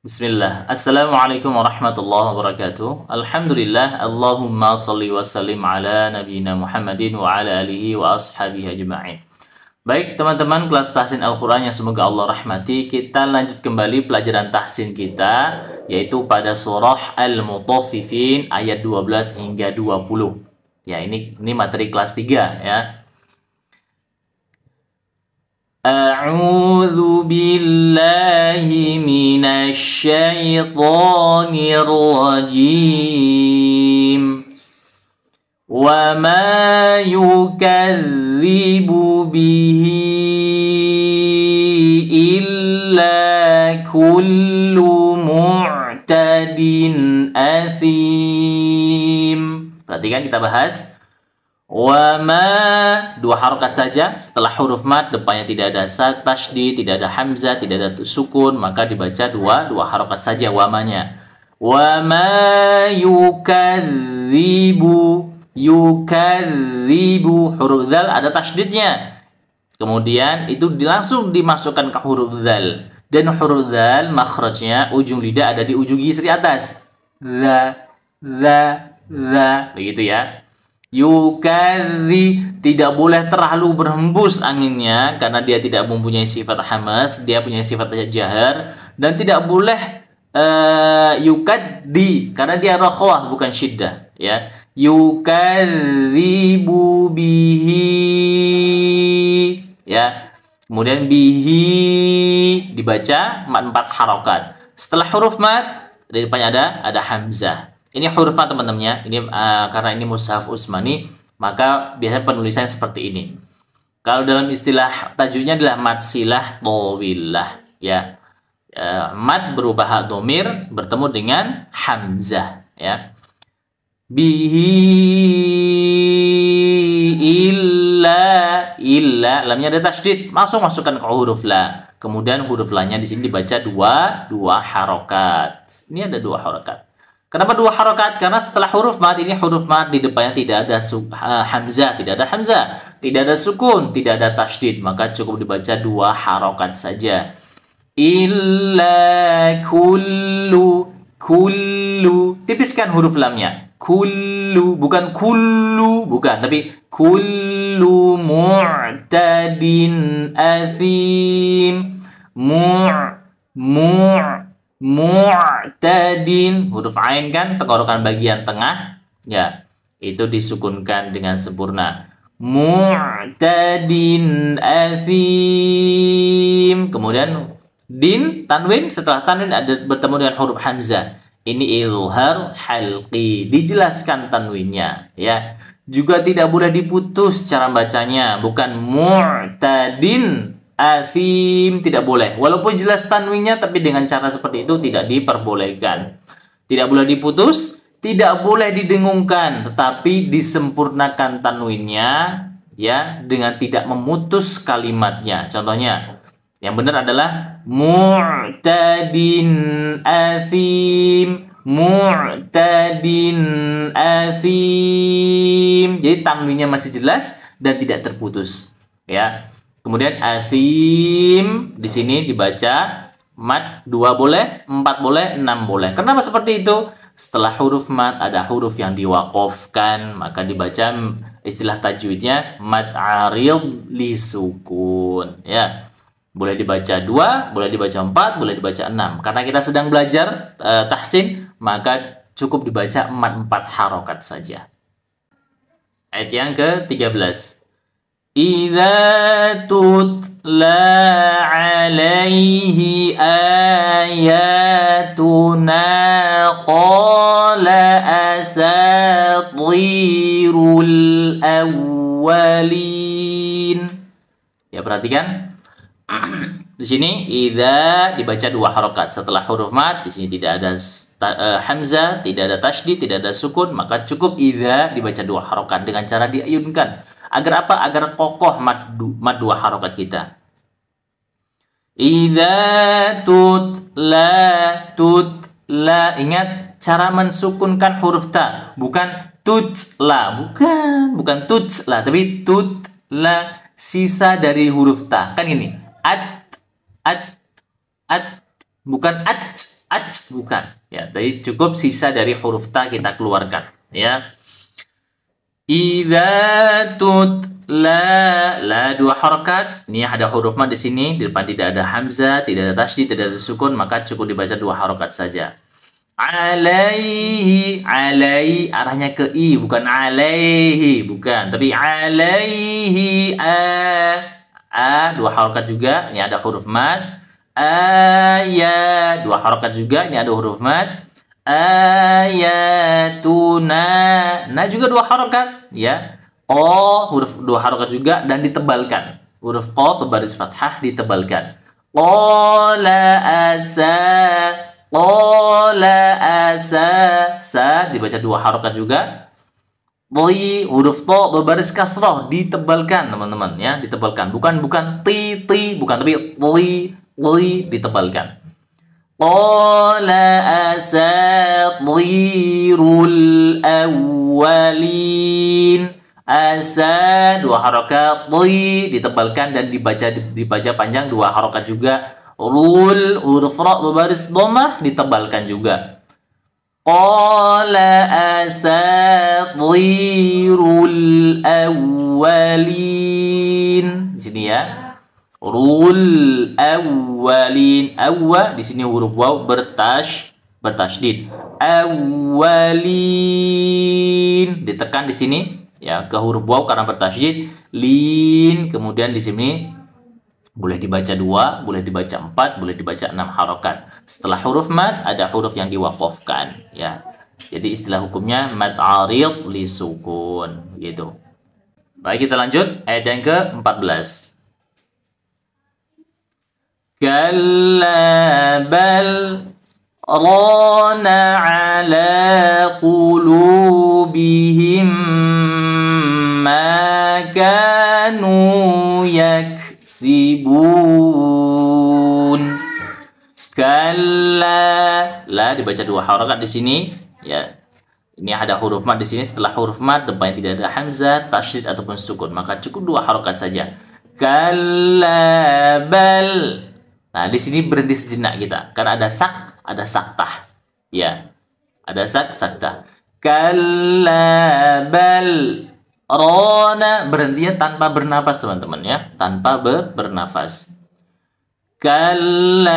Bismillah. Assalamualaikum warahmatullahi wabarakatuh. Alhamdulillah. Allahumma salli wa sallim ala nabiyina Muhammadin wa ala alihi wa ashabihi ajma'in. Baik teman-teman kelas tahsin Al-Quran yang semoga Allah rahmati Kita lanjut kembali pelajaran tahsin kita Yaitu pada surah al mutafifin ayat 12 hingga 20 Ya ini, ini materi kelas 3 ya أعوذ بالله من الشيطان الرجيم وما يكذب به إلا كل معتد أثيم Perhatikan kita bahas Wama dua harokat saja setelah huruf mat depannya tidak ada tasdi, tidak ada hamzah, tidak ada sukun maka dibaca dua dua harokat saja wamanya. Wama yukadzibu yukadzibu huruf dal ada tasdidnya. Kemudian itu langsung dimasukkan ke huruf dal dan huruf dal makhrajnya ujung lidah ada di ujung gigi atas. la la la begitu ya. Yukadi tidak boleh terlalu berhembus anginnya karena dia tidak mempunyai sifat hamas, dia punya sifat jahar dan tidak boleh uh, eh, yukadhi karena dia rokhwah bukan syiddah ya. Yukadzibu bihi ya. Kemudian bihi dibaca mat empat harokat. Setelah huruf mat di depannya ada ada hamzah ini hurufa teman teman ya. ini uh, karena ini mushaf Usmani maka biasanya penulisannya seperti ini kalau dalam istilah tajwidnya adalah mat silah towillah ya uh, eh, mat berubah hak domir bertemu dengan hamzah ya bihi illa illa lamnya ada tasdid masuk masukkan ke huruf la kemudian huruf lanya di sini dibaca dua dua harokat ini ada dua harokat Kenapa dua harokat? Karena setelah huruf mat ini huruf mat di depannya tidak ada uh, hamzah, tidak ada hamzah, tidak ada sukun, tidak ada tasdid, maka cukup dibaca dua harokat saja. Illa kullu kullu tipiskan huruf lamnya kullu bukan kullu bukan tapi kullu mu'tadin athim mu' mu' mu' Tadin huruf ain kan tenggorokan bagian tengah, ya. Itu disukunkan dengan sempurna. Mu'tadin afim. Kemudian din tanwin setelah tanwin ada bertemu dengan huruf hamzah. Ini ilhar halqi, dijelaskan tanwinnya, ya. Juga tidak boleh diputus cara bacanya, bukan mu'tadin asim tidak boleh. Walaupun jelas tanwinnya tapi dengan cara seperti itu tidak diperbolehkan. Tidak boleh diputus, tidak boleh didengungkan, tetapi disempurnakan tanwinnya ya dengan tidak memutus kalimatnya. Contohnya yang benar adalah mu'tadin asim mu'tadin asim. Jadi tanwinnya masih jelas dan tidak terputus. Ya. Kemudian asim di sini dibaca mat dua boleh, empat boleh, enam boleh. Kenapa seperti itu? Setelah huruf mat ada huruf yang diwakofkan, maka dibaca istilah tajwidnya mat aril li sukun, ya. Boleh dibaca dua, boleh dibaca empat, boleh dibaca enam. Karena kita sedang belajar e, tahsin, maka cukup dibaca mat 4 harokat saja. Ayat yang ke-13. إذا تتلى عليه آياتنا قال أساطير الأولين Ya perhatikan Di sini ida dibaca dua harokat setelah huruf mat. Di sini tidak ada e, hamzah, tidak ada tashdi, tidak ada sukun, maka cukup ida dibaca dua harokat dengan cara diayunkan. Agar apa? Agar kokoh mat, mat dua harokat kita. ida tut la tut la ingat cara mensukunkan huruf ta bukan tut la bukan bukan tut la tapi tut la sisa dari huruf ta kan ini at at at bukan at at bukan ya jadi cukup sisa dari huruf ta kita keluarkan ya idza tut la dua harokat ini ada huruf ma di sini di depan tidak ada hamzah tidak ada tasydid tidak ada sukun maka cukup dibaca dua harokat saja alaihi alai arahnya ke i bukan alaihi bukan tapi alaihi a A dua harokat juga, ini ada huruf mad. Ayat dua harokat juga, ini ada huruf mad. Ya, tuna Nah juga dua harokat, ya. O huruf dua harokat juga dan ditebalkan. Huruf o berbaris fathah ditebalkan. Qala asa. Qala asa. Sa dibaca dua harokat juga li huruf to berbaris kasroh ditebalkan teman-teman ya ditebalkan bukan bukan ti ti bukan tapi li li ditebalkan qala asatirul awwalin asa dua harokat li ditebalkan dan dibaca dibaca panjang dua harokat juga rul huruf roh berbaris domah ditebalkan juga Qala asatirul awwalin. Di sini ya. Rul awwalin. Awwa di sini huruf waw bertash bertasydid. Awwalin ditekan di sini ya ke huruf waw karena bertasydid. Lin kemudian di sini boleh dibaca dua, boleh dibaca empat, boleh dibaca enam harokat. Setelah huruf mat, ada huruf yang diwakufkan. Ya. Jadi istilah hukumnya mat arid li sukun. Gitu. Baik, kita lanjut. Ayat yang ke-14. Kalla bal rana ala qulub yaksibun. Kalla. La dibaca dua harokat di sini. Ya. Ini ada huruf mat di sini. Setelah huruf mat, depannya tidak ada hamzah, tasydid ataupun sukun. Maka cukup dua harokat saja. Kalla bal. Nah, di sini berhenti sejenak kita. Karena ada sak, ada saktah. Ya. Ada sak, saktah. Kalla bal. Rona berhentinya tanpa bernapas teman-teman ya, tanpa ber bernafas. Kalabel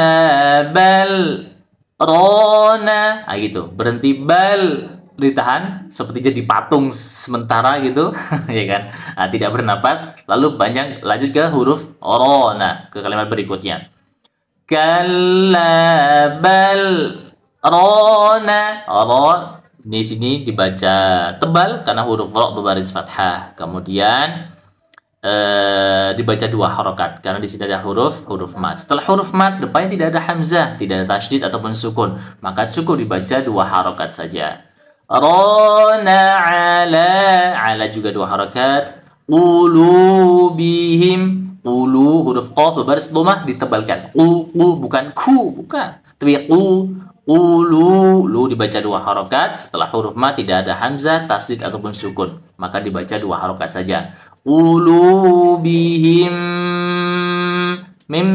rona, ah, gitu. Berhenti bal ditahan seperti jadi patung sementara gitu, ya kan? Nah, tidak bernapas, lalu panjang lanjut ke huruf rona ke kalimat berikutnya. Kalabel Rona rona, di sini dibaca tebal karena huruf ro berbaris fathah. Kemudian eh, dibaca dua harokat karena di sini ada huruf huruf mat. Setelah huruf mat depannya tidak ada hamzah, tidak ada tasdid ataupun sukun, maka cukup dibaca dua harokat saja. Rona ala ala juga dua harokat. Ulubihim ulu huruf qaf berbaris domah ditebalkan. U, u bukan ku bukan, tapi u ulu lu dibaca dua harokat setelah huruf ma tidak ada hamzah tasdik ataupun sukun maka dibaca dua harokat saja ulu bihim mim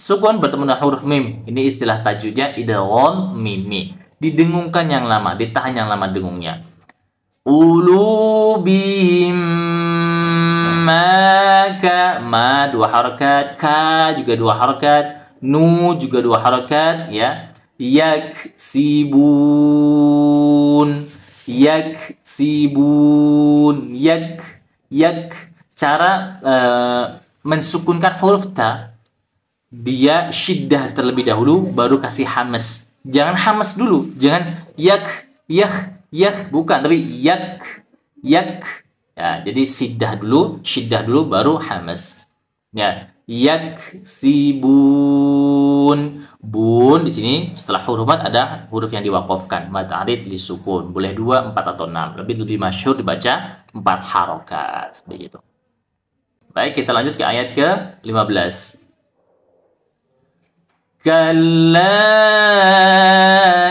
sukun bertemu dengan huruf mim ini istilah tajudnya idalon mimi didengungkan yang lama ditahan yang lama dengungnya ulu bihim maka ma dua harokat, ka juga dua harokat, nu juga dua harokat, ya Yak sibun yak sibun yak yak cara uh, mensukunkan huruf ta dia syiddah terlebih dahulu baru kasih hamas jangan hamas dulu jangan yak yak yak bukan tapi yak yak ya jadi sidah dulu syiddah dulu baru hamas ya Yak si Bun di sini setelah huruf mat ada huruf yang diwakofkan. Mad arid li sukun. Boleh dua, empat atau enam. Lebih lebih masyhur dibaca empat harokat. Begitu. Baik, kita lanjut ke ayat ke-15. Kalla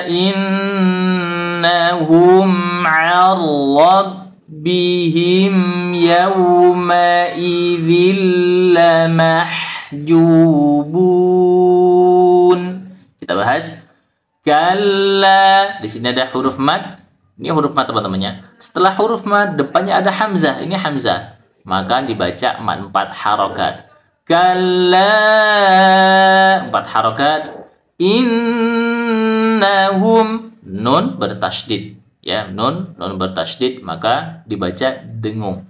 innahum arlab rabbihim yawma idhil lamahjubun. Kita bahas kalla. Di sini ada huruf mad. Ini huruf mad teman-temannya. Setelah huruf mad depannya ada hamzah. Ini hamzah. Maka dibaca empat harokat. Kalla empat harokat. Innahum nun bertasdid. Ya, nun nun bertasdid maka dibaca dengung.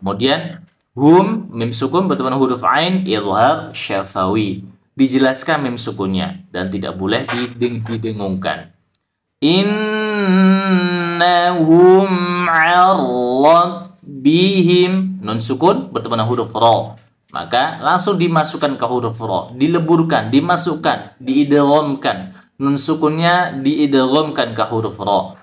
Kemudian Hum mim sukun bertemu huruf ain ilhab syafawi. Dijelaskan mim sukunnya dan tidak boleh dideng didengungkan. Innahum bihim nun sukun bertemu huruf ro. Maka langsung dimasukkan ke huruf ro, dileburkan, dimasukkan, diidghamkan. Nun sukunnya diidghamkan ke huruf ro.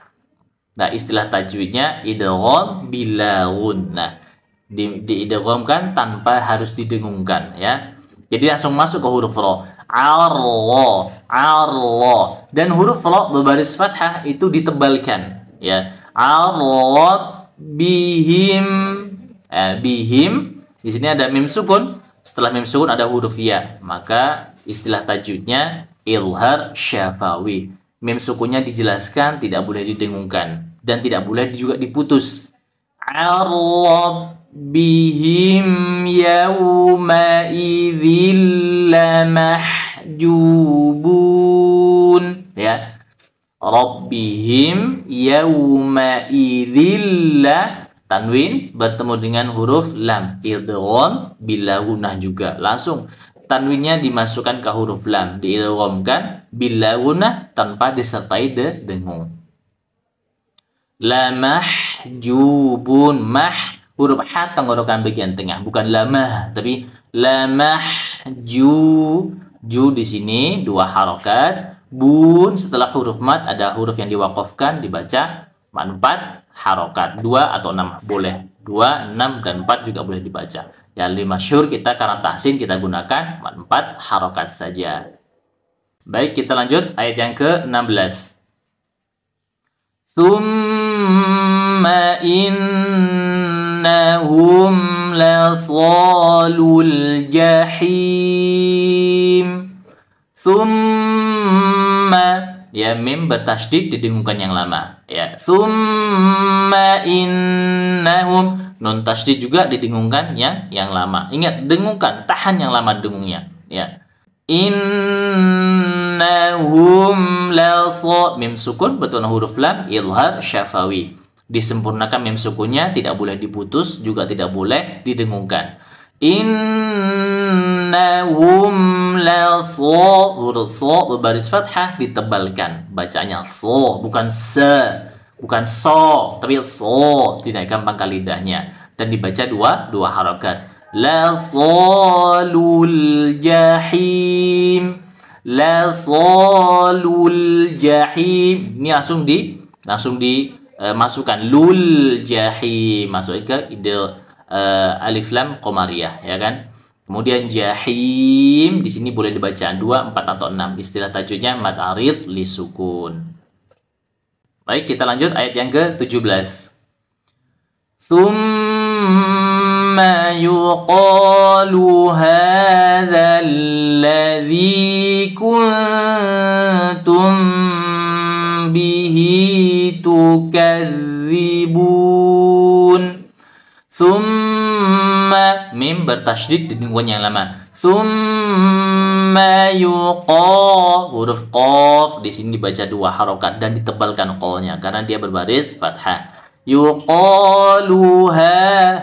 Nah, istilah tajwidnya idgham bila gunnah di, diidghamkan tanpa harus didengungkan ya. Jadi langsung masuk ke huruf ro. Arlo, arlo. Dan huruf ro berbaris fathah itu ditebalkan ya. Arlo bihim eh, bihim di sini ada mim sukun. Setelah mim sukun ada huruf ya. Maka istilah tajwidnya ilhar syafawi. Mim sukunnya dijelaskan tidak boleh didengungkan dan tidak boleh juga diputus. Arlo bihim yawma idzil lamahjubun ya Rabbihim yawma idzilla tanwin bertemu dengan huruf lam idgham bila gunah juga langsung tanwinnya dimasukkan ke huruf lam diidghamkan bila gunah tanpa disertai de dengung lamahjubun mah huruf ha tenggorokan bagian tengah bukan lamah tapi lamah ju ju di sini dua harokat bun setelah huruf mat ada huruf yang diwakofkan dibaca mat empat harokat dua atau enam boleh dua enam dan empat juga boleh dibaca ya lima syur kita karena tahsin kita gunakan mat empat harokat saja baik kita lanjut ayat yang ke 16 Thumma in إنهم لصال الجحيم ثم ya mim di didengungkan yang lama ya summa innahum non tasdik juga didengungkan yang yang lama ingat dengungkan tahan yang lama dengungnya ya innahum la mim sukun betul huruf lam ilhar syafawi Disempurnakan mim sukunnya tidak boleh diputus juga tidak boleh didengungkan. Innahum la so huruf so berbaris fathah ditebalkan bacanya so bukan se bukan so tapi so dinaikkan pangkal lidahnya dan dibaca dua dua harokat la salul jahim la salul jahim ini langsung di langsung di Eh, masukkan lul jahim masuk ke ide uh, alif lam komariah ya kan kemudian jahim di sini boleh dibaca dua empat atau enam istilah tajwidnya mad arid li sukun baik kita lanjut ayat yang ke-17 ثم يقال هذا الذي كنتم tukadzibun Summa mim bertasydid di lingkungan yang lama. Summa yuqa huruf qaf di sini dibaca dua harokat dan ditebalkan qolnya karena dia berbaris fathah. Yuqaluha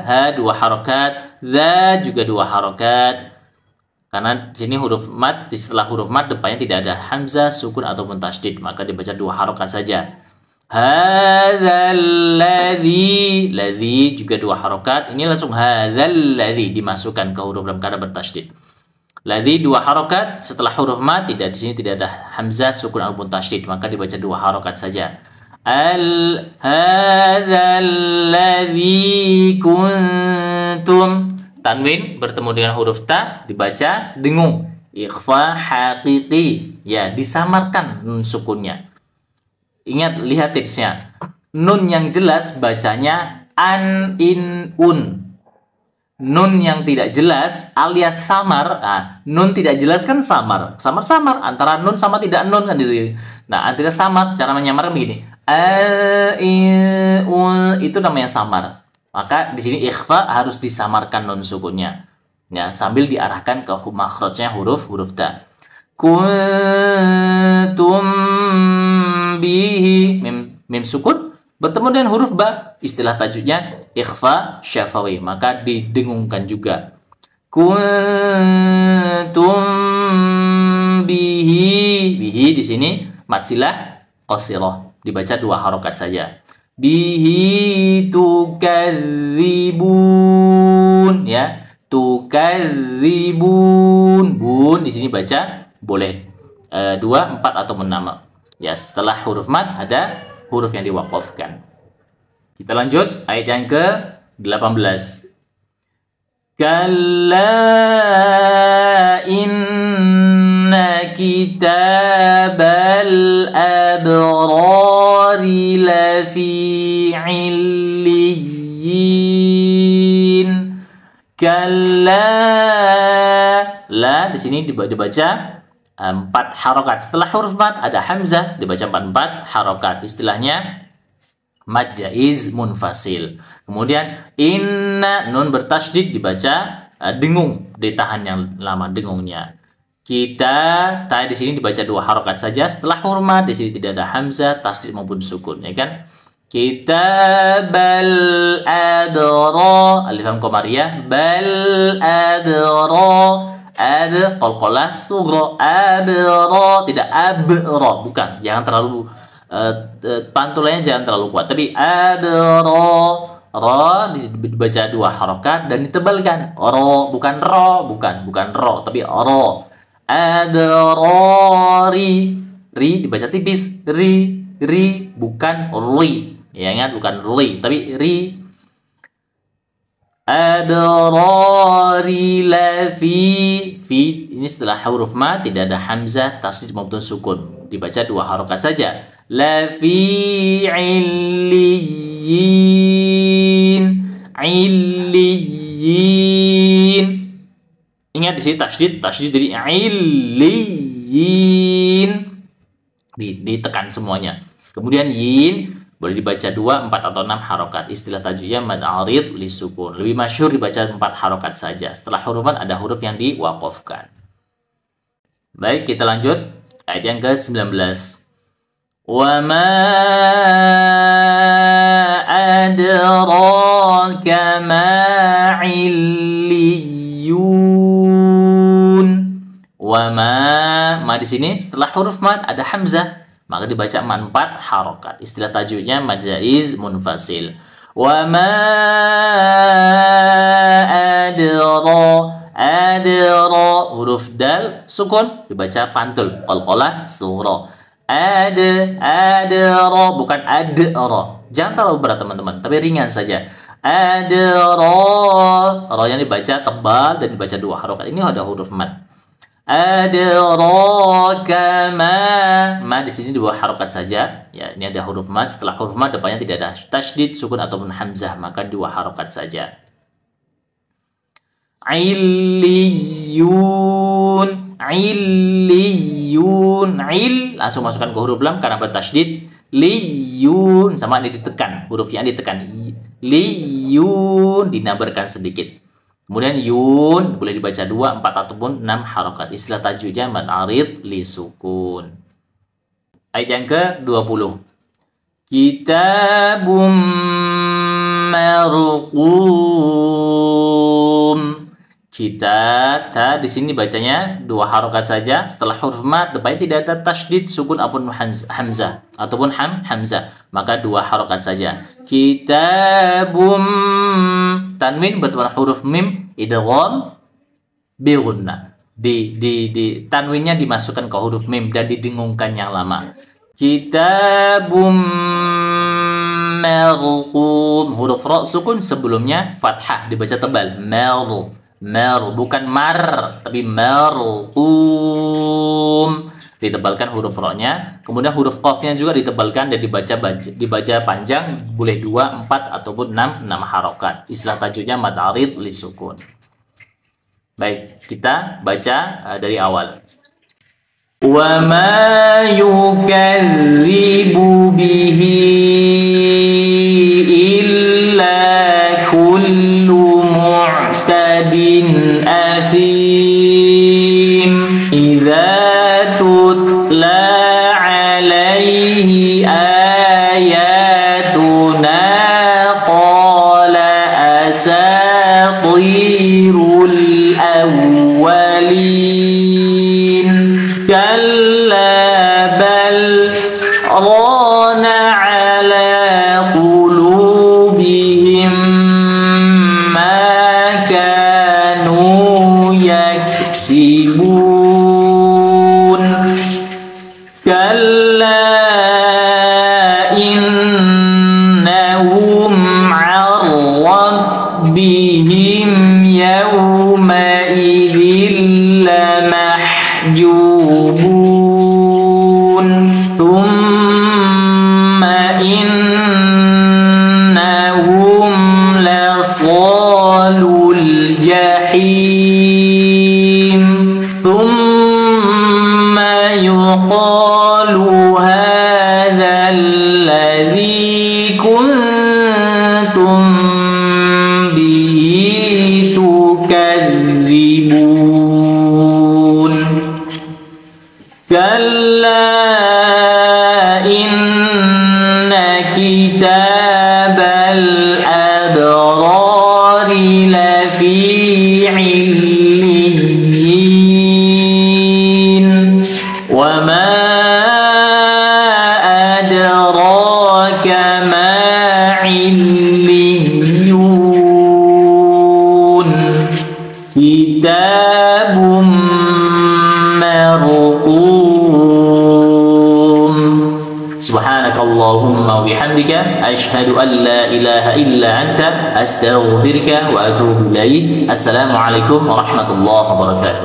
ha dua harokat, za juga dua harokat. Karena di sini huruf mat di setelah huruf mat depannya tidak ada hamzah, sukun ataupun tasydid, maka dibaca dua harokat saja hadzalladzi ladzi juga dua harokat ini langsung hadzalladzi dimasukkan ke huruf dalam kata bertasydid ladzi dua harokat setelah huruf ma tidak di sini tidak ada hamzah sukun ataupun tasydid maka dibaca dua harokat saja al hadzalladzi kuntum tanwin bertemu dengan huruf ta dibaca dengung ikhfa haqiqi ya disamarkan nun sukunnya Ingat, lihat tipsnya. Nun yang jelas bacanya an, in, un. Nun yang tidak jelas alias samar. Nah, nun tidak jelas kan samar. Samar-samar. Antara nun sama tidak nun kan gitu. Nah, antara samar, cara menyamar kan begini. An, in, un. Itu namanya samar. Maka di sini ikhfa harus disamarkan nun sukunya, Ya, sambil diarahkan ke makhrajnya huruf-huruf ta. Kuntum bihi mim mim sukun bertemu dengan huruf ba istilah tajuknya ikhfa syafawi maka didengungkan juga kuntum bihi bihi di sini matsilah qasirah dibaca dua harokat saja bihi tukadzibun ya tukadzibun bun di sini baca boleh e, dua empat atau enam Ya, setelah huruf mat ada huruf yang diwakafkan. Kita lanjut ayat yang ke-18. Kalla inna kitabal abrari lafi illiyin. Kalla la di sini dibaca empat harokat. Setelah huruf mat ada hamzah dibaca empat empat harokat. Istilahnya majaz munfasil. Kemudian inna nun bertasdid dibaca uh, dengung ditahan yang lama dengungnya. Kita tadi di sini dibaca dua harokat saja. Setelah huruf mat di sini tidak ada hamzah, tasdid maupun sukun, ya kan? Kita bal adoro alifam komariah ya. bal adoro ad qalqalah sugro abro tidak abro bukan jangan terlalu uh, eh, eh, pantulannya jangan terlalu kuat tapi abro ro dibaca dua harokat dan ditebalkan ro bukan ro bukan bukan ro tapi ro adrori ri dibaca tipis ri ri bukan ri ya ingat bukan ri tapi ri Adrari lafi fi ini setelah huruf ma tidak ada hamzah tasdid maupun sukun dibaca dua harokat saja lafi illiyin illiyin ingat di sini tasdid tasdid dari illiyin ditekan semuanya kemudian yin boleh dibaca dua, empat atau enam harokat. Istilah tajwidnya mad'arid li sukun. Lebih masyur dibaca empat harokat saja. Setelah huruf hurufan ada huruf yang diwakofkan. Baik, kita lanjut. Ayat yang ke-19. Wa ma adraka ma illiyun. Wa ma ma di sini setelah huruf mad ada hamzah maka dibaca manfaat harokat. Istilah tajwidnya majaz munfasil. Wa ma adra adra huruf dal sukun dibaca pantul qalqalah surah ad adra bukan adra jangan terlalu berat teman-teman tapi ringan saja adra ro yang dibaca tebal dan dibaca dua harokat ini ada huruf mat adraka ma ma di sini dua harokat saja ya ini ada huruf ma setelah huruf ma depannya tidak ada tasdid sukun ataupun hamzah maka dua harokat saja illiyun illiyun il langsung masukkan ke huruf lam karena bertasydid liyun sama ini ditekan huruf yang ditekan liyun dinabarkan sedikit Kemudian yun boleh dibaca dua, empat ataupun enam harokat. Istilah tajwidnya mad arid li sukun. Ayat yang ke-20. Kitabum marqum kita ta di sini bacanya dua harokat saja setelah huruf mat depannya tidak ada tasdid sukun ataupun hamzah ataupun ham hamzah maka dua harokat saja kita bum tanwin bertemu huruf mim idgham bigunna di di di tanwinnya dimasukkan ke huruf mim dan didengungkan yang lama kita bum marqum huruf ra sukun sebelumnya fathah dibaca tebal marqum mer bukan mar tapi Um, ditebalkan huruf ro kemudian huruf kofnya juga ditebalkan dan dibaca dibaca panjang boleh dua empat ataupun enam, nama harokat istilah tajuknya matarid li sukun baik kita baca eh, dari awal wa ma yukallibu bihi لهم عن ربهم يومئذ أستغفرك واتوب اليك السلام عليكم ورحمه الله وبركاته